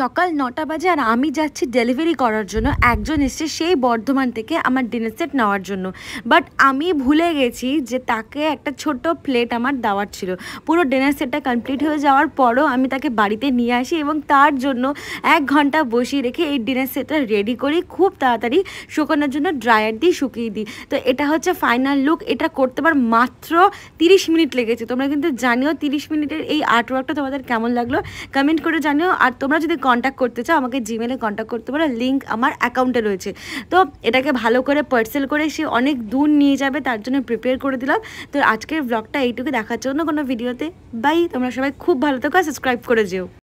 সকাল নটা বাজে আর আমি যাচ্ছি ডেলিভারি করার জন্য একজন এসছে সেই বর্ধমান থেকে আমার ডিনার সেট নেওয়ার জন্য বাট আমি ভুলে গেছি যে তাকে একটা ছোট প্লেট আমার দেওয়ার ছিল পুরো ডিনার সেটটা কমপ্লিট হয়ে যাওয়ার পরও আমি তাকে বাড়িতে নিয়ে আসি এবং তার জন্য এক ঘন্টা বসিয়ে রেখে এই ডিনার সেটটা রেডি করি খুব তাড়াতাড়ি শুকানোর জন্য ড্রায়ার দিই শুকিয়ে দিই তো এটা হচ্ছে ফাইনাল লুক এটা করতে পার মাত্র 30 মিনিট লেগেছে তোমরা কিন্তু জানিও 30 মিনিটের এই আর্টওয়ার্কটা তোমাদের কেমন লাগলো কমেন্ট করে জানিও আর তোমরা যদি কন্ট্যাক্ট করতে চাও আমাকে জিমেলে কন্ট্যাক্ট করতে পারো লিঙ্ক আমার অ্যাকাউন্টে রয়েছে তো এটাকে ভালো করে পার্সেল করে সে অনেক দূর নিয়ে যাবে তার জন্য প্রিপেয়ার করে দিলাম তো আজকের ব্লগটা এইটুকু দেখার জন্য কোনো ভিডিওতে বাই তোমরা সবাই খুব ভালো থাকো সাবস্ক্রাইব করে যেও